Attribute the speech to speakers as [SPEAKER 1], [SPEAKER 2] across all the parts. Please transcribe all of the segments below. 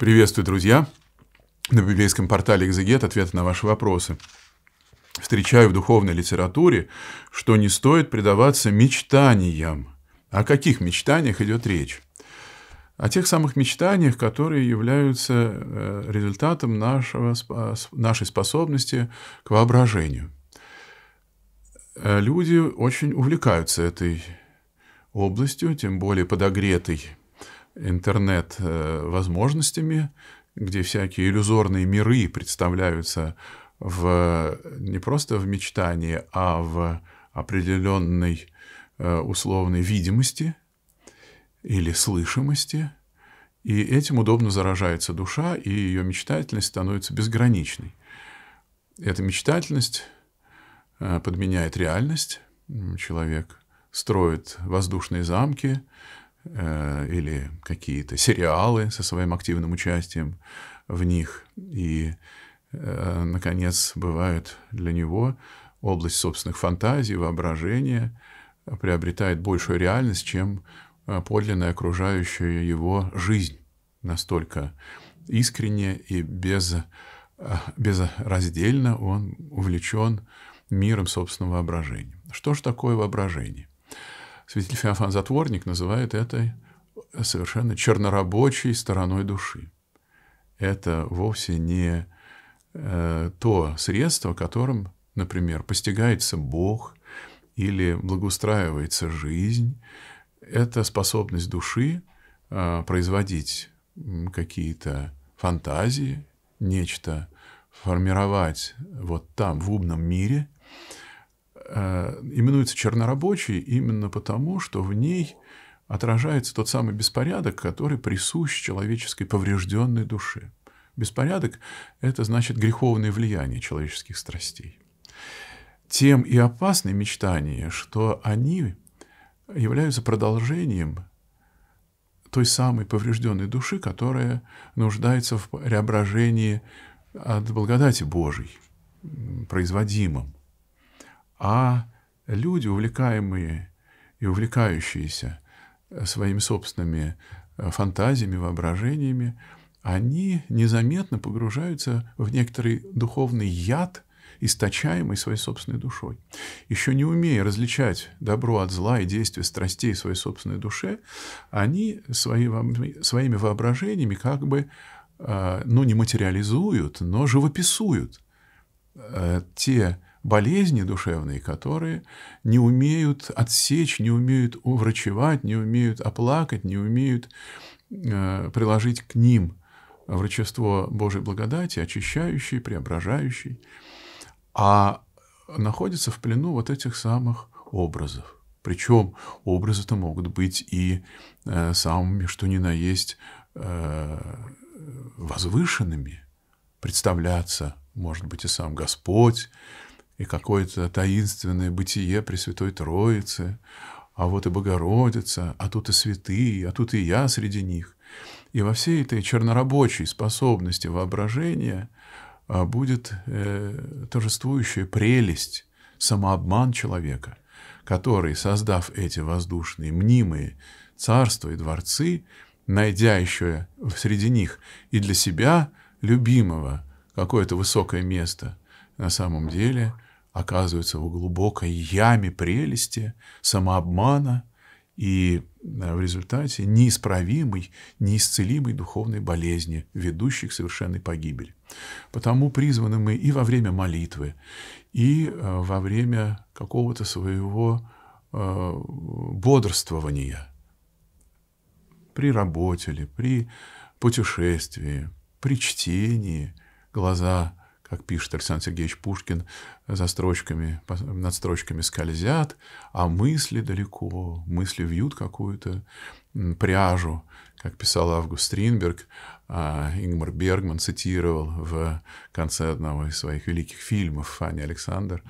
[SPEAKER 1] Приветствую, друзья! На библейском портале «Экзегет» ответы на ваши вопросы. Встречаю в духовной литературе, что не стоит предаваться мечтаниям. О каких мечтаниях идет речь? О тех самых мечтаниях, которые являются э, результатом нашего, нашей способности к воображению. Э, люди очень увлекаются этой областью, тем более подогретой интернет э, возможностями, где всякие иллюзорные миры представляются в, не просто в мечтании, а в определенной э, условной видимости или слышимости. И этим удобно заражается душа, и ее мечтательность становится безграничной. Эта мечтательность э, подменяет реальность. Человек строит воздушные замки, Э, или какие-то сериалы со своим активным участием в них. И, э, наконец, бывают для него область собственных фантазий, воображения приобретает большую реальность, чем э, подлинная окружающая его жизнь. Настолько искренне и без, безраздельно он увлечен миром собственного воображения. Что же такое воображение? Святитель Феофан Затворник называет это совершенно чернорабочей стороной души. Это вовсе не э, то средство, которым, например, постигается Бог или благоустраивается жизнь. Это способность души э, производить какие-то фантазии, нечто формировать вот там, в умном мире – Э, именуется чернорабочей именно потому, что в ней отражается тот самый беспорядок, который присущ человеческой поврежденной душе. Беспорядок – это значит греховное влияние человеческих страстей. Тем и опасны мечтания, что они являются продолжением той самой поврежденной души, которая нуждается в преображении от благодати Божией, производимом а люди, увлекаемые и увлекающиеся э, своими собственными э, фантазиями, воображениями, они незаметно погружаются в некоторый духовный яд, источаемый своей собственной душой. Еще не умея различать добро от зла и действия страстей своей собственной душе, они свои, своими воображениями как бы, э, ну, не материализуют, но живописуют те болезни душевные, которые не умеют отсечь, не умеют уврачевать, не умеют оплакать, не умеют э, приложить к ним врачество Божьей благодати, очищающей, преображающей, а находятся в плену вот этих самых образов. Причем образы-то могут быть и э, самыми, что ни на есть, э, возвышенными. Представляться, может быть, и сам Господь, и какое-то таинственное бытие Пресвятой Троицы, а вот и Богородица, а тут и святые, а тут и я среди них. И во всей этой чернорабочей способности воображения а, будет э, торжествующая прелесть, самообман человека, который, создав эти воздушные, мнимые царства и дворцы, найдя еще среди них и для себя любимого какое-то высокое место, на самом деле – оказывается в глубокой яме прелести, самообмана и э, в результате неисправимой, неисцелимой духовной болезни, ведущей к совершенной погибели. Потому призваны мы и во время молитвы, и э, во время какого-то своего э, бодрствования при работе или при путешествии, при чтении глаза как пишет Александр Сергеевич Пушкин, за строчками, над строчками скользят, а мысли далеко, мысли вьют какую-то пряжу, как писал Август Стринберг, а Ингмар Бергман цитировал в конце одного из своих великих фильмов «Фанни Александр»,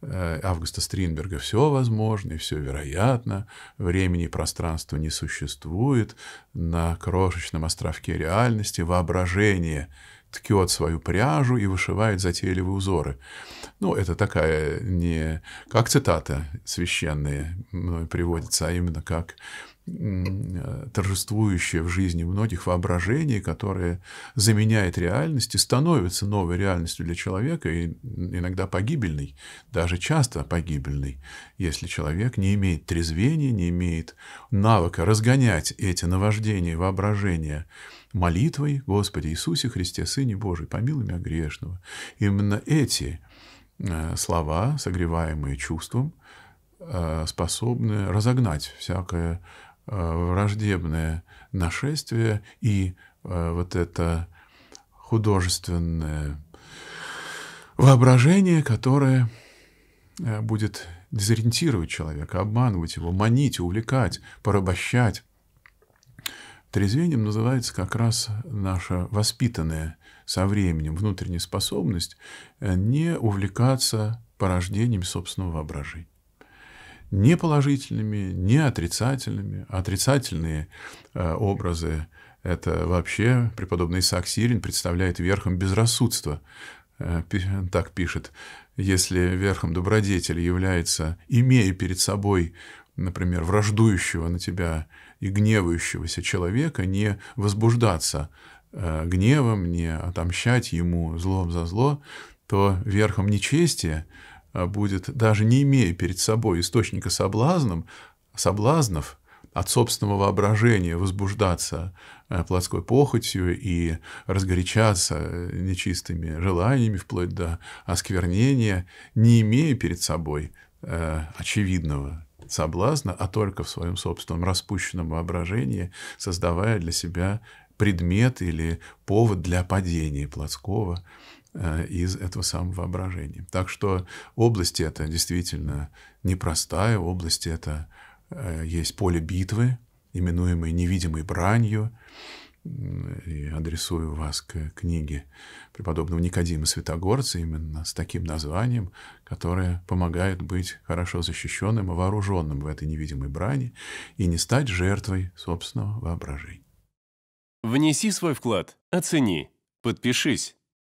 [SPEAKER 1] э, Августа Стринберга все возможно и все вероятно, времени и пространства не существует, на крошечном островке реальности воображение – ткет свою пряжу и вышивает затейливые узоры. Ну, это такая не как цитата священные приводится, а именно как Э, торжествующее в жизни многих воображение, которое заменяет реальность и становится новой реальностью для человека, и иногда погибельной, даже часто погибельной, если человек не имеет трезвения, не имеет навыка разгонять эти наваждения воображения молитвой «Господи Иисусе Христе, Сыне Божий, помилуй меня грешного». Именно эти э, слова, согреваемые чувством, э, способны разогнать всякое Э, враждебное нашествие и э, вот это художественное воображение, которое э, будет дезориентировать человека, обманывать его, манить, увлекать, порабощать. Трезвением называется как раз наша воспитанная со временем внутренняя способность не увлекаться порождением собственного воображения не положительными, не отрицательными. Отрицательные э, образы – это вообще преподобный Исаак Сирин представляет верхом безрассудства. Э, так пишет. Если верхом добродетели является, имея перед собой, например, враждующего на тебя и гневающегося человека, не возбуждаться э, гневом, не отомщать ему злом за зло, то верхом нечестия а, будет, даже не имея перед собой источника соблазном, соблазнов, от собственного воображения возбуждаться э, плотской похотью и разгорячаться э, нечистыми желаниями вплоть до осквернения, не имея перед собой э, очевидного соблазна, а только в своем собственном распущенном воображении, создавая для себя предмет или повод для падения плотского Э, из этого самого воображения. Так что область это действительно непростая, область это э, есть поле битвы, именуемое невидимой бранью, и адресую вас к книге преподобного Никодима Святогорца именно с таким названием, которое помогает быть хорошо защищенным и вооруженным в этой невидимой брани и не стать жертвой собственного воображения. Внеси свой вклад, оцени, подпишись